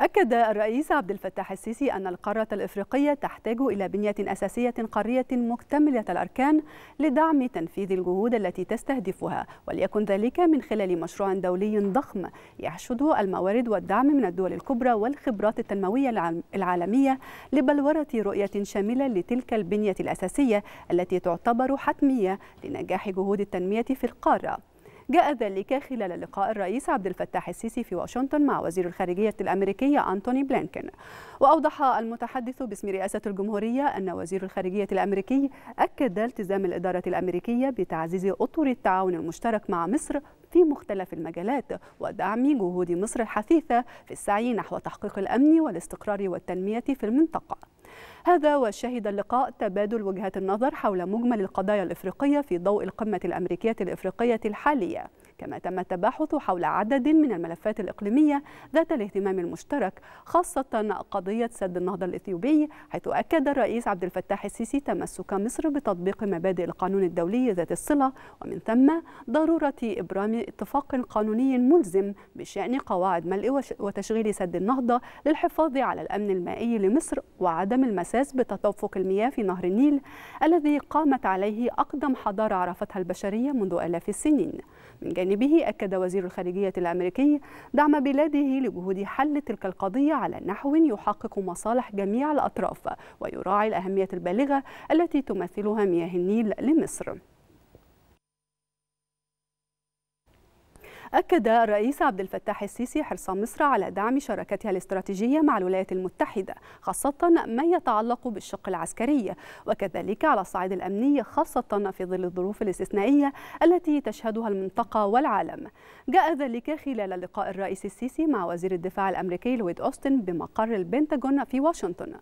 أكد الرئيس عبد الفتاح السيسي أن القارة الإفريقية تحتاج إلى بنية أساسية قارية مكتملة الأركان لدعم تنفيذ الجهود التي تستهدفها وليكن ذلك من خلال مشروع دولي ضخم يحشد الموارد والدعم من الدول الكبرى والخبرات التنموية العالمية لبلورة رؤية شاملة لتلك البنية الأساسية التي تعتبر حتمية لنجاح جهود التنمية في القارة جاء ذلك خلال لقاء الرئيس عبد الفتاح السيسي في واشنطن مع وزير الخارجية الأمريكية أنتوني بلينكن وأوضح المتحدث باسم رئاسة الجمهورية أن وزير الخارجية الأمريكي أكد التزام الإدارة الأمريكية بتعزيز أطر التعاون المشترك مع مصر في مختلف المجالات ودعم جهود مصر الحثيثة في السعي نحو تحقيق الأمن والاستقرار والتنمية في المنطقة هذا وشهد اللقاء تبادل وجهات النظر حول مجمل القضايا الإفريقية في ضوء القمة الأمريكية الإفريقية الحالية كما تم التباحث حول عدد من الملفات الإقليمية ذات الاهتمام المشترك خاصة قضية سد النهضة الإثيوبي حيث أكد الرئيس عبد الفتاح السيسي تمسك مصر بتطبيق مبادئ القانون الدولي ذات الصلة ومن ثم ضرورة إبرام اتفاق قانوني ملزم بشأن قواعد ملء وتشغيل سد النهضة للحفاظ على الأمن المائي لمصر وعدم المساس بتدفق المياه في نهر النيل الذي قامت عليه أقدم حضارة عرفتها البشرية منذ آلاف السنين من جانب جانبه أكد وزير الخارجية الأمريكي دعم بلاده لجهود حل تلك القضية على نحو يحقق مصالح جميع الأطراف ويراعي الأهمية البالغة التي تمثلها مياه النيل لمصر أكد الرئيس عبد الفتاح السيسي حرص مصر على دعم شراكتها الاستراتيجية مع الولايات المتحدة خاصة ما يتعلق بالشق العسكري وكذلك على الصعيد الأمني خاصة في ظل الظروف الاستثنائية التي تشهدها المنطقة والعالم جاء ذلك خلال لقاء الرئيس السيسي مع وزير الدفاع الأمريكي لويد أوستن بمقر البنتاغون في واشنطن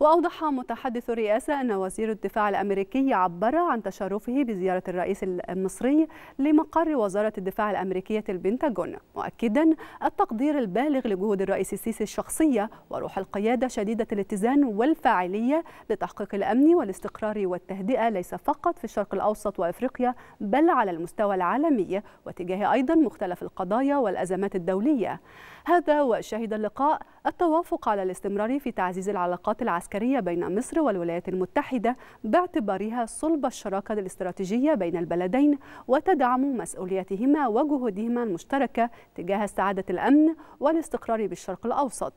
وأوضح متحدث الرئاسة أن وزير الدفاع الأمريكي عبر عن تشرفه بزيارة الرئيس المصري لمقر وزارة الدفاع الأمريكية البنتاغون مؤكدا التقدير البالغ لجهود الرئيس السيسي الشخصية وروح القيادة شديدة الاتزان والفاعلية لتحقيق الأمن والاستقرار والتهدئة ليس فقط في الشرق الأوسط وأفريقيا بل على المستوى العالمي واتجاه أيضا مختلف القضايا والأزمات الدولية هذا وشهد اللقاء التوافق على الاستمرار في تعزيز العلاقات العسكرية بين مصر والولايات المتحدة باعتبارها صلب الشراكة الاستراتيجية بين البلدين وتدعم مسؤوليتهما وجهودهما مهمه المشتركة تجاه استعادة الأمن والاستقرار بالشرق الأوسط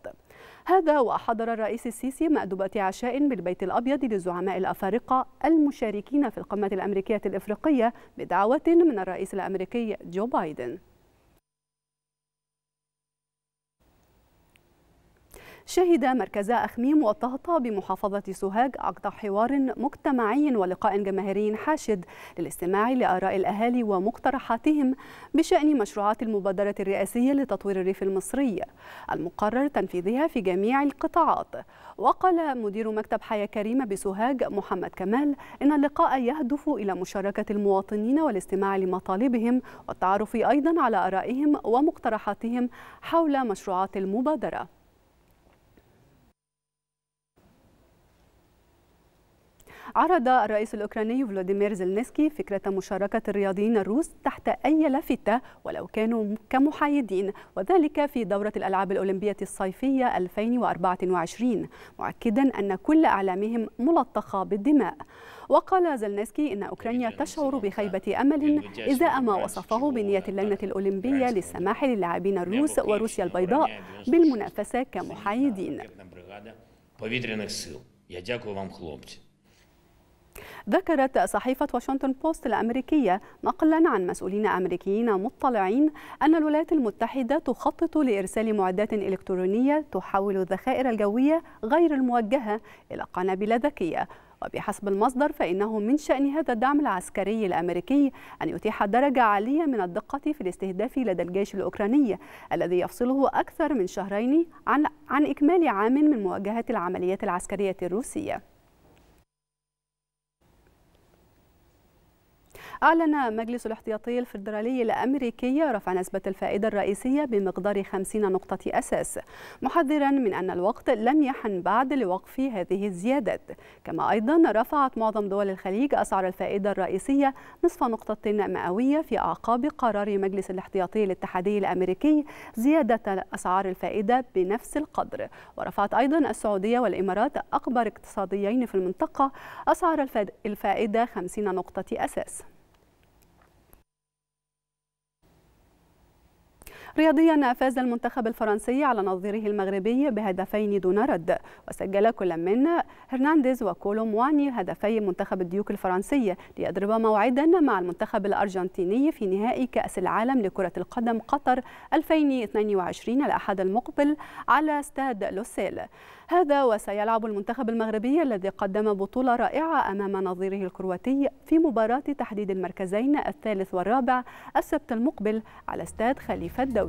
هذا وحضر الرئيس السيسي مأدبة عشاء بالبيت الأبيض للزعماء الأفارقة المشاركين في القمة الأمريكية الإفريقية بدعوة من الرئيس الأمريكي جو بايدن شهد مركز أخميم والطهطة بمحافظة سوهاج عقد حوار مجتمعي ولقاء جماهيري حاشد للاستماع لآراء الأهالي ومقترحاتهم بشأن مشروعات المبادرة الرئاسية لتطوير الريف المصري المقرر تنفيذها في جميع القطاعات وقال مدير مكتب حياة كريمة بسوهاج محمد كمال إن اللقاء يهدف إلى مشاركة المواطنين والاستماع لمطالبهم والتعرف أيضا على آرائهم ومقترحاتهم حول مشروعات المبادرة عرض الرئيس الأوكراني فلاديمير زلنسكي فكرة مشاركة الرياضيين الروس تحت أي لافتة ولو كانوا كمحايدين وذلك في دورة الألعاب الأولمبية الصيفية 2024 مؤكدا أن كل أعلامهم ملطخة بالدماء وقال زلنسكي إن أوكرانيا تشعر بخيبة أمل إزاء ما وصفه بنية اللجنة الأولمبية للسماح للاعبين الروس وروسيا البيضاء بالمنافسة كمحايدين. ذكرت صحيفة واشنطن بوست الأمريكية نقلا عن مسؤولين أمريكيين مطلعين أن الولايات المتحدة تخطط لإرسال معدات إلكترونية تحول الذخائر الجوية غير الموجهة إلى قنابل ذكية وبحسب المصدر فإنه من شأن هذا الدعم العسكري الأمريكي أن يتيح درجة عالية من الدقة في الاستهداف لدى الجيش الأوكراني الذي يفصله أكثر من شهرين عن, عن إكمال عام من مواجهة العمليات العسكرية الروسية أعلن مجلس الاحتياطي الفيدرالي الأمريكي رفع نسبة الفائدة الرئيسية بمقدار 50 نقطة أساس محذرا من أن الوقت لم يحن بعد لوقف هذه الزيادات كما أيضا رفعت معظم دول الخليج أسعار الفائدة الرئيسية نصف نقطة مئوية في أعقاب قرار مجلس الاحتياطي الاتحادي الأمريكي زيادة أسعار الفائدة بنفس القدر ورفعت أيضا السعودية والإمارات أكبر اقتصاديين في المنطقة أسعار الفائدة 50 نقطة أساس رياضيا فاز المنتخب الفرنسي على نظيره المغربي بهدفين دون رد وسجل كل من هرنانديز وكولوم واني هدفي منتخب الديوك الفرنسي ليضرب موعدا مع المنتخب الأرجنتيني في نهائي كأس العالم لكرة القدم قطر 2022 الأحد المقبل على استاد لوسيل هذا وسيلعب المنتخب المغربي الذي قدم بطولة رائعة أمام نظيره الكرواتي في مباراة تحديد المركزين الثالث والرابع السبت المقبل على استاد خليفة الدولي